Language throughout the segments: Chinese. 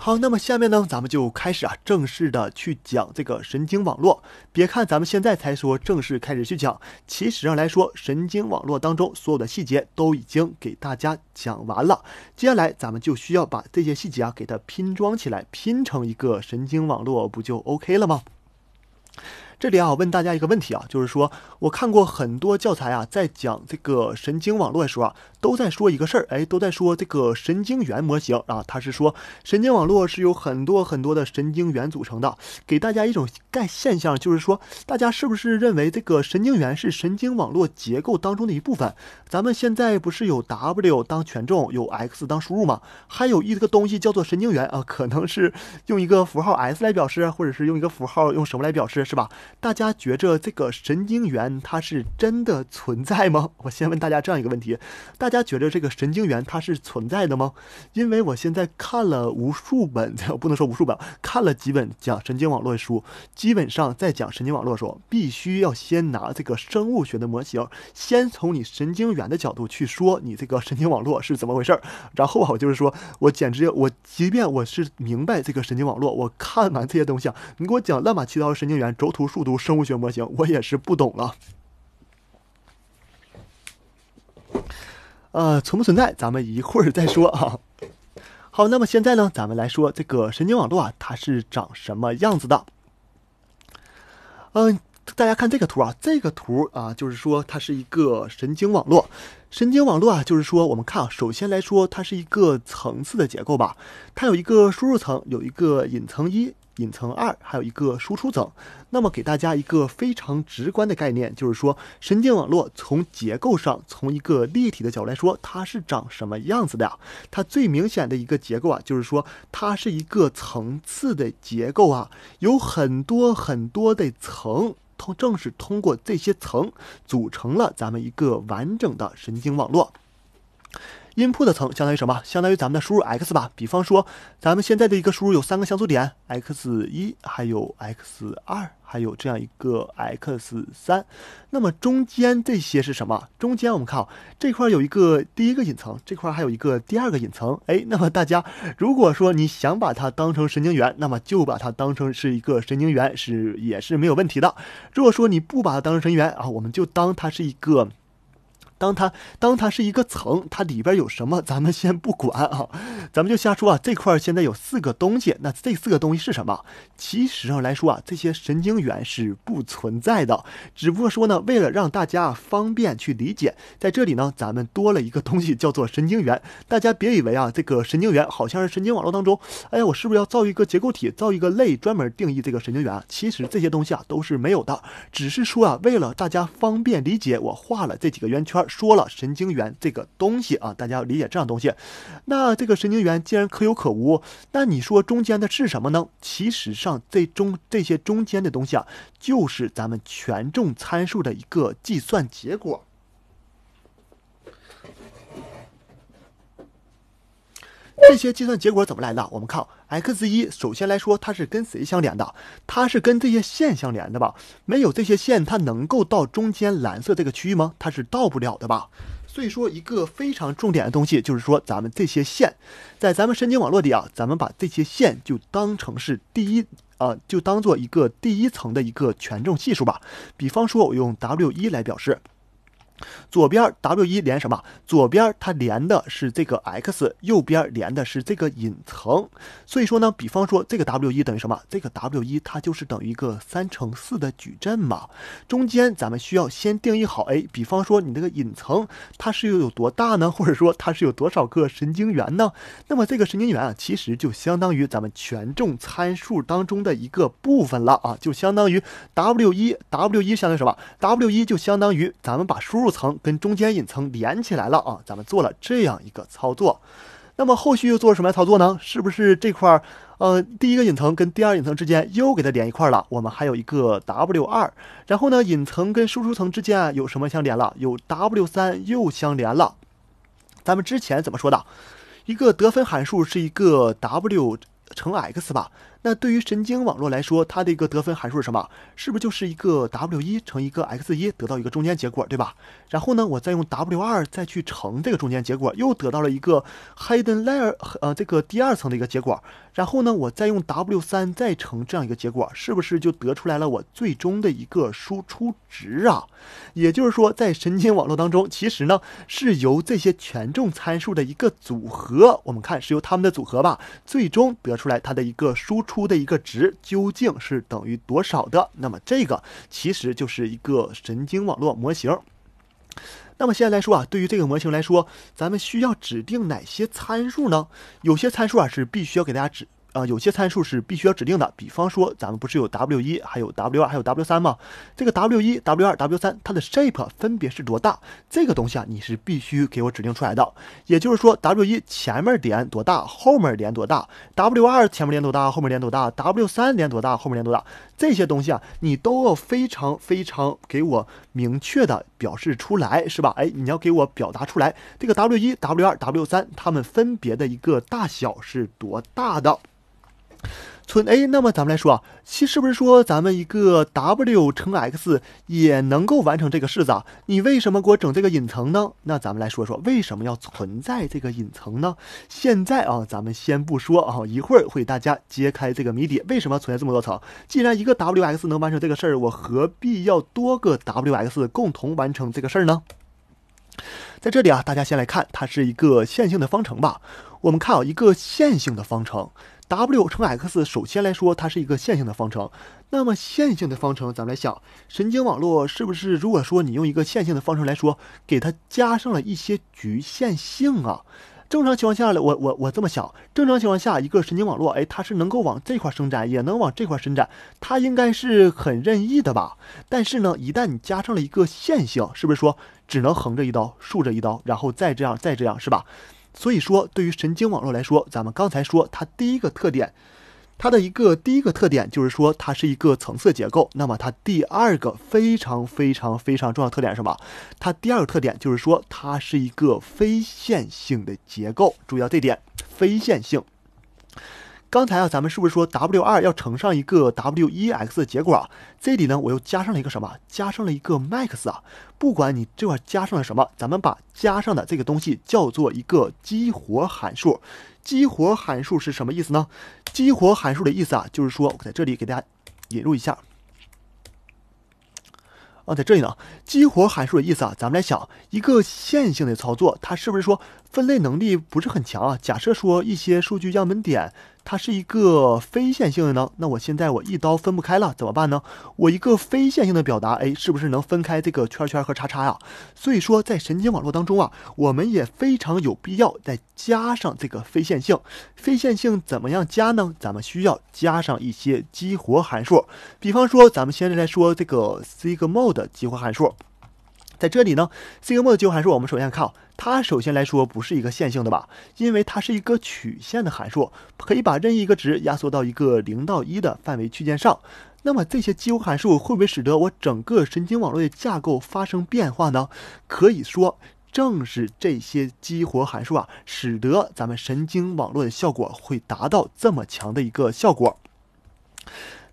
好，那么下面呢，咱们就开始啊，正式的去讲这个神经网络。别看咱们现在才说正式开始去讲，其实上来说，神经网络当中所有的细节都已经给大家讲完了。接下来咱们就需要把这些细节啊，给它拼装起来，拼成一个神经网络，不就 OK 了吗？这里啊，我问大家一个问题啊，就是说我看过很多教材啊，在讲这个神经网络的时候啊，都在说一个事儿，哎，都在说这个神经元模型啊，它是说神经网络是由很多很多的神经元组成的，给大家一种概现象，就是说大家是不是认为这个神经元是神经网络结构当中的一部分？咱们现在不是有 W 当权重，有 X 当输入吗？还有一这个东西叫做神经元啊，可能是用一个符号 S 来表示，或者是用一个符号用什么来表示，是吧？大家觉着这个神经元它是真的存在吗？我先问大家这样一个问题：大家觉着这个神经元它是存在的吗？因为我现在看了无数本，不能说无数本，看了几本讲神经网络的书。基本上在讲神经网络的时候，必须要先拿这个生物学的模型，先从你神经元的角度去说你这个神经网络是怎么回事。然后我就是说，我简直，我即便我是明白这个神经网络，我看完这些东西，你给我讲乱八七糟的神经元轴突树。复读生物学模型，我也是不懂了。呃，存不存在，咱们一会儿再说啊。好，那么现在呢，咱们来说这个神经网络啊，它是长什么样子的？嗯，大家看这个图啊，这个图啊，就是说它是一个神经网络。神经网络啊，就是说我们看啊，首先来说，它是一个层次的结构吧，它有一个输入层，有一个隐层一。隐层二还有一个输出层，那么给大家一个非常直观的概念，就是说神经网络从结构上，从一个立体的角度来说，它是长什么样子的？它最明显的一个结构啊，就是说它是一个层次的结构啊，有很多很多的层，通正是通过这些层，组成了咱们一个完整的神经网络。input 的层相当于什么？相当于咱们的输入 x 吧。比方说，咱们现在的一个输入有三个像素点 x 一，还有 x 二，还有这样一个 x 三。那么中间这些是什么？中间我们看啊，这块有一个第一个隐藏，这块还有一个第二个隐藏。哎，那么大家如果说你想把它当成神经元，那么就把它当成是一个神经元是也是没有问题的。如果说你不把它当成神经元啊，我们就当它是一个。当它当它是一个层，它里边有什么，咱们先不管啊，咱们就瞎说啊。这块现在有四个东西，那这四个东西是什么？其实上来说啊，这些神经元是不存在的，只不过说呢，为了让大家方便去理解，在这里呢，咱们多了一个东西，叫做神经元。大家别以为啊，这个神经元好像是神经网络当中，哎呀，我是不是要造一个结构体，造一个类，专门定义这个神经元？啊？其实这些东西啊都是没有的，只是说啊，为了大家方便理解，我画了这几个圆圈。说了神经元这个东西啊，大家要理解这样东西。那这个神经元既然可有可无，那你说中间的是什么呢？其实上这中这些中间的东西啊，就是咱们权重参数的一个计算结果。这些计算结果怎么来的？我们看 x 一，首先来说，它是跟谁相连的？它是跟这些线相连的吧？没有这些线，它能够到中间蓝色这个区域吗？它是到不了的吧？所以说，一个非常重点的东西，就是说，咱们这些线，在咱们神经网络里啊，咱们把这些线就当成是第一啊，就当做一个第一层的一个权重系数吧。比方说，我用 w 一来表示。左边 W 一连什么？左边它连的是这个 x，右边连的是这个隐层。所以说呢，比方说这个 W 一等于什么？这个 W 一它就是等于一个三乘四的矩阵嘛。中间咱们需要先定义好哎，比方说你这个隐层它是又有多大呢？或者说它是有多少个神经元呢？那么这个神经元啊，其实就相当于咱们权重参数当中的一个部分了啊，就相当于 W 一 W 一相当于什么？W 一就相当于咱们把输入层跟中间隐层连起来了啊，咱们做了这样一个操作，那么后续又做了什么样操作呢？是不是这块儿，呃第一个隐层跟第二隐层之间又给它连一块了？我们还有一个 W 二，然后呢隐层跟输出层之间啊有什么相连了？有 W 三又相连了。咱们之前怎么说的？一个得分函数是一个 W。乘 x 吧，那对于神经网络来说，它的一个得分函数是什么？是不是就是一个 w 一乘一个 x 一得到一个中间结果，对吧？然后呢，我再用 w 二再去乘这个中间结果，又得到了一个 hidden layer，呃，这个第二层的一个结果。然后呢，我再用 w 三再乘这样一个结果，是不是就得出来了我最终的一个输出值啊？也就是说，在神经网络当中，其实呢是由这些权重参数的一个组合，我们看是由它们的组合吧，最终得。出来，它的一个输出的一个值究竟是等于多少的？那么这个其实就是一个神经网络模型。那么现在来说啊，对于这个模型来说，咱们需要指定哪些参数呢？有些参数啊是必须要给大家指。啊，有些参数是必须要指定的，比方说咱们不是有 W 一、还有 W 二、还有 W 三吗？这个 W 一、W 二、W 三，它的 shape 分别是多大？这个东西啊，你是必须给我指定出来的。也就是说，W 一前面点多大，后面连多大；W 二前面连多大，后面连多大；W 三连多大，后面连多大。这些东西啊，你都要非常非常给我明确的表示出来，是吧？哎，你要给我表达出来，这个 W 一、W 二、W 三，它们分别的一个大小是多大的？存 a，那么咱们来说啊，其实不是说咱们一个 w 乘 x 也能够完成这个式子，啊？你为什么给我整这个隐层呢？那咱们来说说为什么要存在这个隐层呢？现在啊，咱们先不说啊，一会儿会大家揭开这个谜底，为什么存在这么多层？既然一个 wx 能完成这个事儿，我何必要多个 wx 共同完成这个事儿呢？在这里啊，大家先来看，它是一个线性的方程吧？我们看啊，一个线性的方程。W 乘 x，首先来说，它是一个线性的方程。那么线性的方程，咱们来想，神经网络是不是？如果说你用一个线性的方程来说，给它加上了一些局限性啊。正常情况下，我我我这么想，正常情况下一个神经网络，哎，它是能够往这块伸展，也能往这块伸展，它应该是很任意的吧？但是呢，一旦你加上了一个线性，是不是说只能横着一刀，竖着一刀，然后再这样，再这样，是吧？所以说，对于神经网络来说，咱们刚才说它第一个特点，它的一个第一个特点就是说，它是一个层次结构。那么它第二个非常非常非常重要特点是什么？它第二个特点就是说，它是一个非线性的结构。注意这点，非线性。刚才啊，咱们是不是说 W2 要乘上一个 W1x 的结果啊？这里呢，我又加上了一个什么？加上了一个 max 啊。不管你这块加上了什么，咱们把加上的这个东西叫做一个激活函数。激活函数是什么意思呢？激活函数的意思啊，就是说我在这里给大家引入一下啊，在这里呢，激活函数的意思啊，咱们来想一个线性的操作，它是不是说分类能力不是很强啊？假设说一些数据样本点。它是一个非线性的呢，那我现在我一刀分不开了怎么办呢？我一个非线性的表达，哎，是不是能分开这个圈圈和叉叉呀？所以说在神经网络当中啊，我们也非常有必要再加上这个非线性。非线性怎么样加呢？咱们需要加上一些激活函数，比方说咱们现在来说这个 s i g m o 的 d 激活函数。在这里呢 s i g m 激活函数，我们首先看，它首先来说不是一个线性的吧，因为它是一个曲线的函数，可以把任意一个值压缩到一个零到一的范围区间上。那么这些激活函数会不会使得我整个神经网络的架构发生变化呢？可以说，正是这些激活函数啊，使得咱们神经网络的效果会达到这么强的一个效果。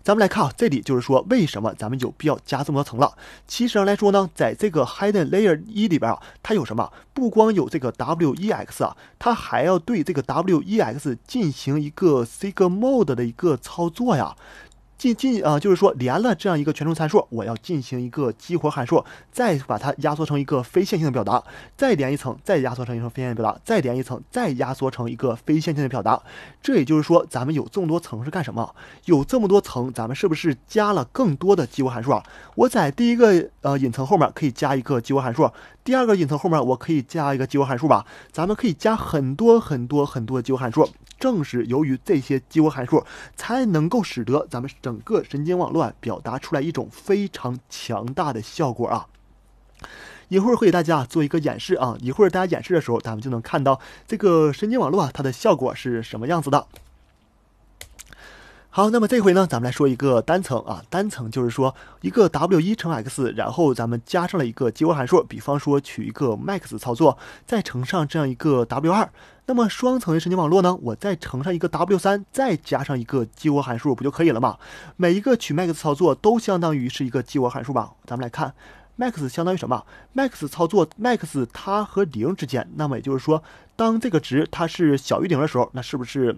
咱们来看啊，这里就是说，为什么咱们有必要加这么多层了？其实上来说呢，在这个 hidden layer 一里边啊，它有什么？不光有这个 w E x 啊，它还要对这个 w E x 进行一个 sigmoid 的一个操作呀。进进啊，就是说连了这样一个权重参数，我要进行一个激活函数，再把它压缩成一个非线性的表达，再连一层，再压缩成一个非线性表达，再连一层，再压缩成一个非线性的表达。这也就是说，咱们有这么多层是干什么？有这么多层，咱们是不是加了更多的激活函数啊？我在第一个呃隐层后面可以加一个激活函数，第二个隐层后面我可以加一个激活函数吧？咱们可以加很多很多很多的激活函数。正是由于这些激活函数，才能够使得咱们整个神经网络表达出来一种非常强大的效果啊！一会儿会给大家做一个演示啊，一会儿大家演示的时候，咱们就能看到这个神经网络啊，它的效果是什么样子的。好，那么这回呢，咱们来说一个单层啊，单层就是说一个 W 一乘 x，然后咱们加上了一个激活函数，比方说取一个 max 操作，再乘上这样一个 W 二。那么双层的神经网络呢，我再乘上一个 W 三，再加上一个激活函数，不就可以了吗？每一个取 max 操作都相当于是一个激活函数吧？咱们来看 max 相当于什么？max 操作 max 它和零之间，那么也就是说，当这个值它是小于零的时候，那是不是？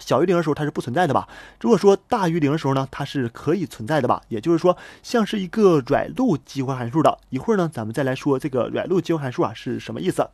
小于零的时候，它是不存在的吧？如果说大于零的时候呢，它是可以存在的吧？也就是说，像是一个软路激活函数的。一会儿呢，咱们再来说这个软路激活函数啊是什么意思。